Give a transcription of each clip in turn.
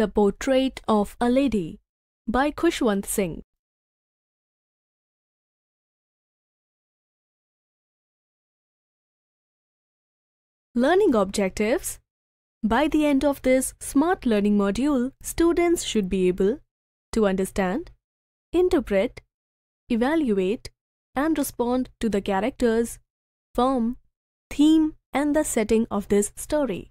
The Portrait of a Lady by Kushwant Singh. Learning Objectives By the end of this Smart Learning module, students should be able to understand, interpret, evaluate, and respond to the characters, form, theme, and the setting of this story.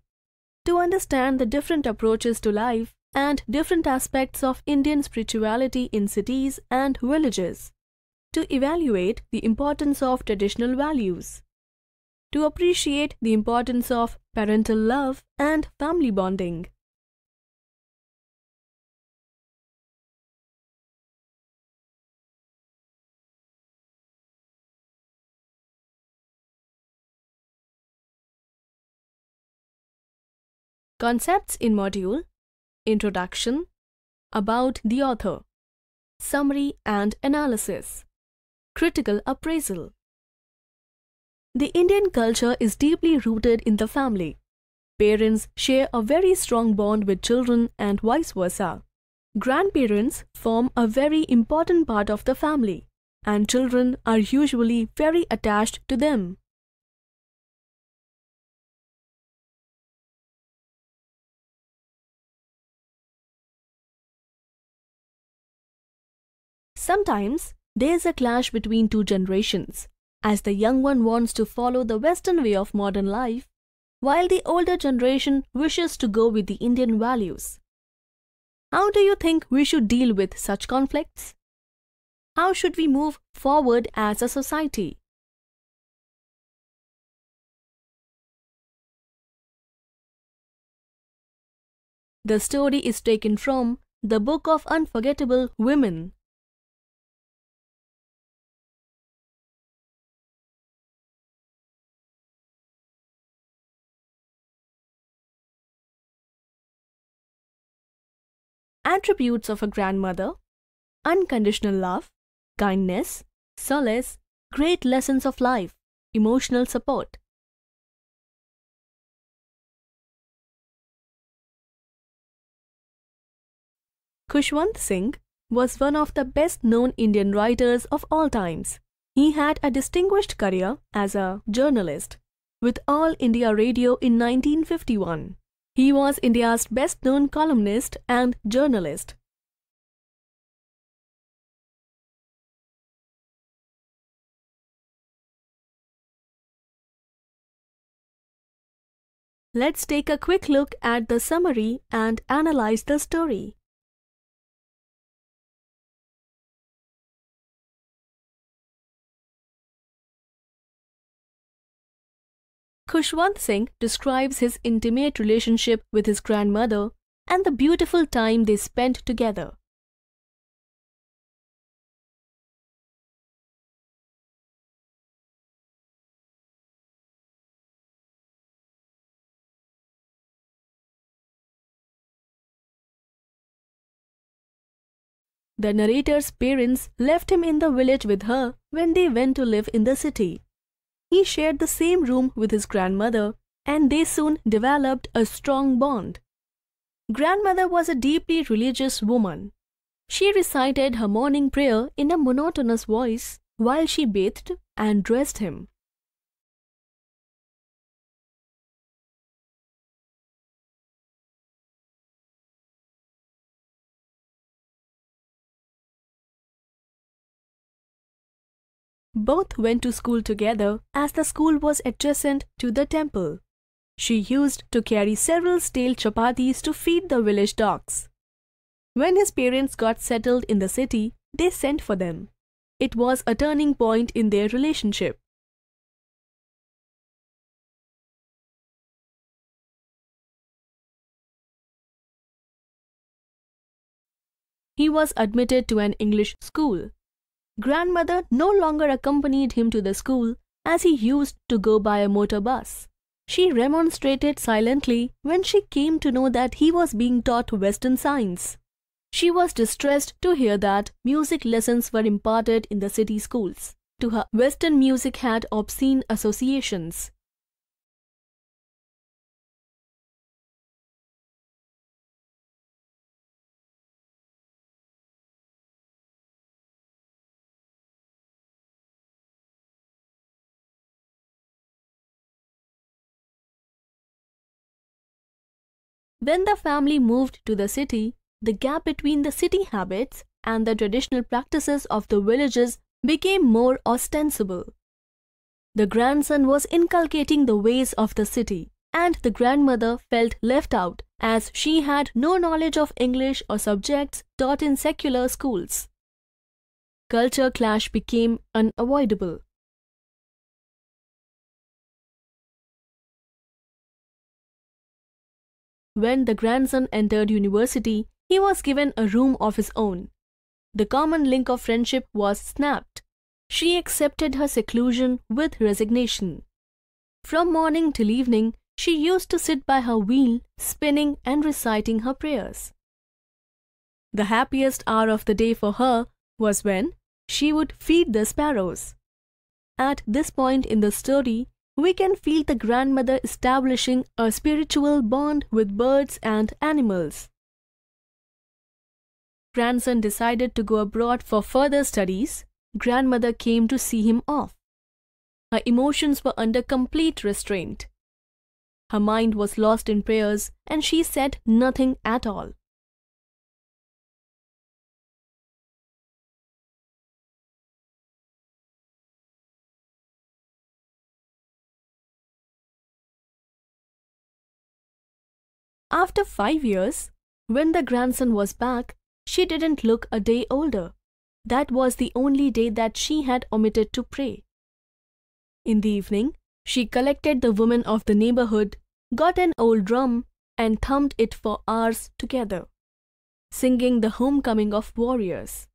To understand the different approaches to life, and different aspects of Indian spirituality in cities and villages, to evaluate the importance of traditional values, to appreciate the importance of parental love and family bonding. Concepts in module Introduction About the author Summary and analysis Critical appraisal The Indian culture is deeply rooted in the family. Parents share a very strong bond with children and vice versa. Grandparents form a very important part of the family, and children are usually very attached to them. Sometimes there's a clash between two generations, as the young one wants to follow the Western way of modern life, while the older generation wishes to go with the Indian values. How do you think we should deal with such conflicts? How should we move forward as a society? The story is taken from The Book of Unforgettable Women attributes of a grandmother, unconditional love, kindness, solace, great lessons of life, emotional support. Kushwant Singh was one of the best known Indian writers of all times. He had a distinguished career as a journalist with All India Radio in 1951. He was India's best known columnist and journalist. Let's take a quick look at the summary and analyze the story. Kushwant Singh describes his intimate relationship with his grandmother and the beautiful time they spent together. The narrator's parents left him in the village with her when they went to live in the city. He shared the same room with his grandmother, and they soon developed a strong bond. Grandmother was a deeply religious woman. She recited her morning prayer in a monotonous voice while she bathed and dressed him. Both went to school together as the school was adjacent to the temple. She used to carry several stale chapatis to feed the village dogs. When his parents got settled in the city, they sent for them. It was a turning point in their relationship. He was admitted to an English school grandmother no longer accompanied him to the school as he used to go by a motor bus. She remonstrated silently when she came to know that he was being taught Western science. She was distressed to hear that music lessons were imparted in the city schools. To her, Western music had obscene associations. When the family moved to the city, the gap between the city habits and the traditional practices of the villages became more ostensible. The grandson was inculcating the ways of the city, and the grandmother felt left out as she had no knowledge of English or subjects taught in secular schools. Culture clash became unavoidable. When the grandson entered university, he was given a room of his own. The common link of friendship was snapped. She accepted her seclusion with resignation. From morning till evening, she used to sit by her wheel, spinning and reciting her prayers. The happiest hour of the day for her was when she would feed the sparrows. At this point in the story, we can feel the grandmother establishing a spiritual bond with birds and animals. Grandson decided to go abroad for further studies. Grandmother came to see him off. Her emotions were under complete restraint. Her mind was lost in prayers and she said nothing at all. After five years, when the grandson was back, she didn't look a day older. That was the only day that she had omitted to pray. In the evening, she collected the women of the neighborhood, got an old drum, and thumped it for hours together, singing the homecoming of warriors.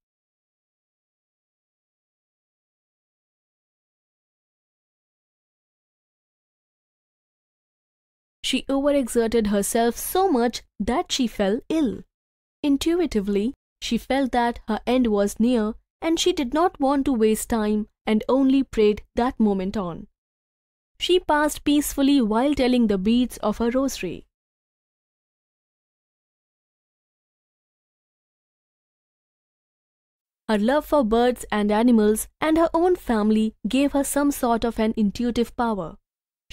she overexerted herself so much that she fell ill. Intuitively, she felt that her end was near and she did not want to waste time and only prayed that moment on. She passed peacefully while telling the beads of her rosary. Her love for birds and animals and her own family gave her some sort of an intuitive power.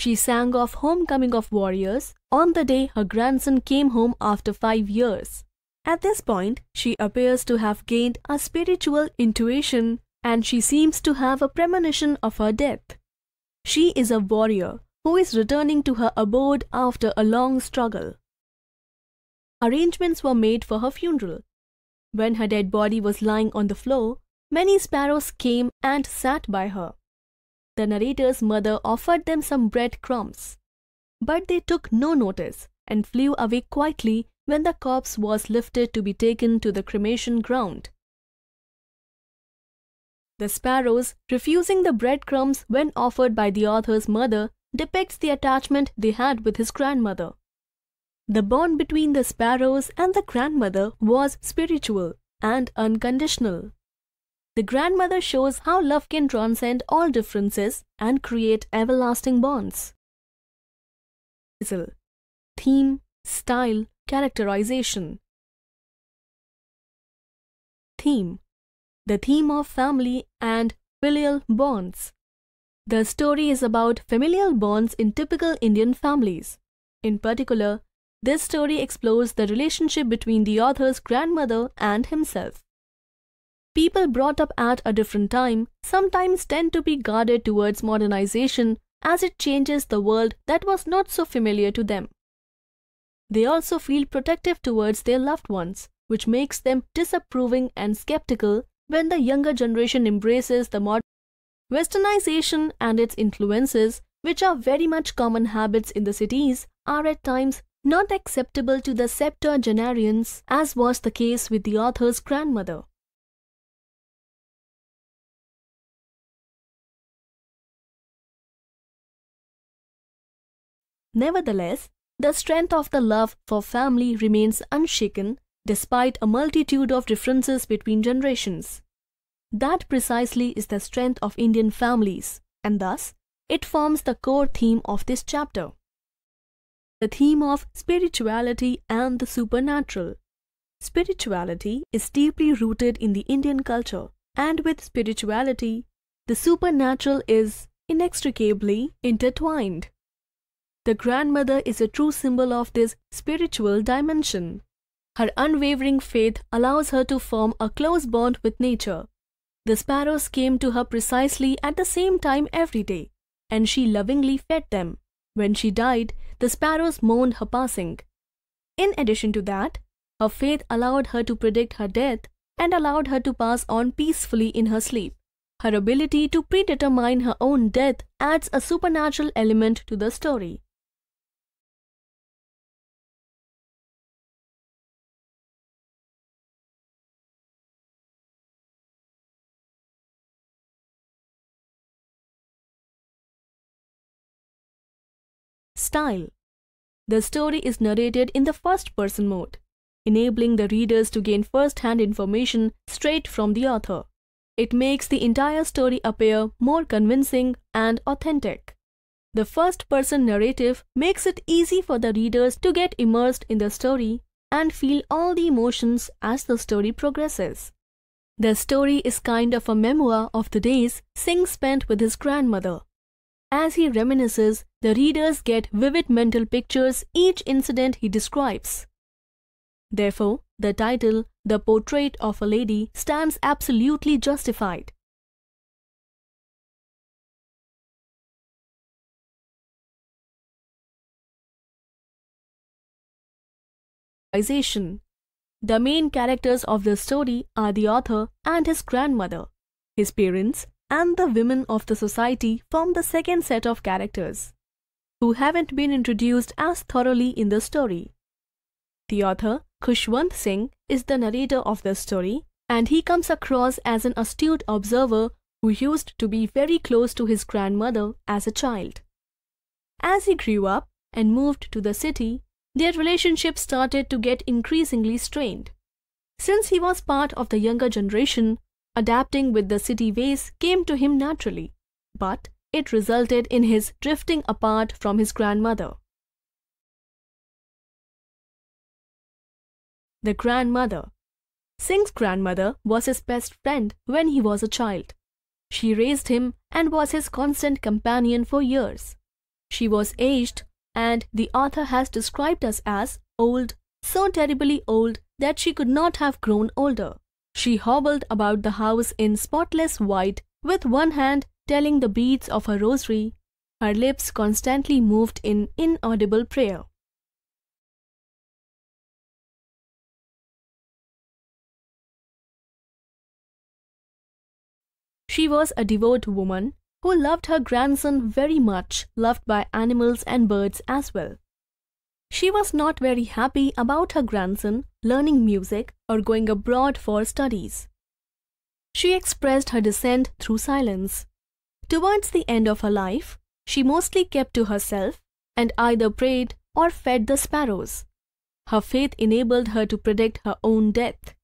She sang of homecoming of warriors on the day her grandson came home after five years. At this point, she appears to have gained a spiritual intuition and she seems to have a premonition of her death. She is a warrior who is returning to her abode after a long struggle. Arrangements were made for her funeral. When her dead body was lying on the floor, many sparrows came and sat by her. The narrator's mother offered them some bread crumbs. But they took no notice and flew away quietly when the corpse was lifted to be taken to the cremation ground. The sparrows, refusing the breadcrumbs when offered by the author's mother, depicts the attachment they had with his grandmother. The bond between the sparrows and the grandmother was spiritual and unconditional. The grandmother shows how love can transcend all differences and create everlasting bonds. Theme, style, characterization. Theme The theme of family and filial bonds. The story is about familial bonds in typical Indian families. In particular, this story explores the relationship between the author's grandmother and himself. People brought up at a different time sometimes tend to be guarded towards modernization as it changes the world that was not so familiar to them. They also feel protective towards their loved ones, which makes them disapproving and skeptical when the younger generation embraces the modern westernization and its influences, which are very much common habits in the cities, are at times not acceptable to the septuagenarians, as was the case with the author's grandmother. Nevertheless, the strength of the love for family remains unshaken despite a multitude of differences between generations. That precisely is the strength of Indian families, and thus it forms the core theme of this chapter. The theme of spirituality and the supernatural. Spirituality is deeply rooted in the Indian culture, and with spirituality, the supernatural is inextricably intertwined. The grandmother is a true symbol of this spiritual dimension. Her unwavering faith allows her to form a close bond with nature. The sparrows came to her precisely at the same time every day, and she lovingly fed them. When she died, the sparrows mourned her passing. In addition to that, her faith allowed her to predict her death and allowed her to pass on peacefully in her sleep. Her ability to predetermine her own death adds a supernatural element to the story. style. The story is narrated in the first person mode, enabling the readers to gain first hand information straight from the author. It makes the entire story appear more convincing and authentic. The first person narrative makes it easy for the readers to get immersed in the story and feel all the emotions as the story progresses. The story is kind of a memoir of the days Singh spent with his grandmother, as he reminisces, the readers get vivid mental pictures each incident he describes. Therefore, the title, The Portrait of a Lady, stands absolutely justified. The main characters of the story are the author and his grandmother, his parents, and the women of the society form the second set of characters, who haven't been introduced as thoroughly in the story. The author, Kushwant Singh, is the narrator of the story, and he comes across as an astute observer who used to be very close to his grandmother as a child. As he grew up and moved to the city, their relationship started to get increasingly strained. Since he was part of the younger generation Adapting with the city ways came to him naturally, but it resulted in his drifting apart from his grandmother. The grandmother. Singh's grandmother was his best friend when he was a child. She raised him and was his constant companion for years. She was aged, and the author has described us as old, so terribly old that she could not have grown older. She hobbled about the house in spotless white, with one hand telling the beads of her rosary. Her lips constantly moved in inaudible prayer. She was a devout woman who loved her grandson very much, loved by animals and birds as well. She was not very happy about her grandson learning music or going abroad for studies. She expressed her dissent through silence. Towards the end of her life, she mostly kept to herself and either prayed or fed the sparrows. Her faith enabled her to predict her own death.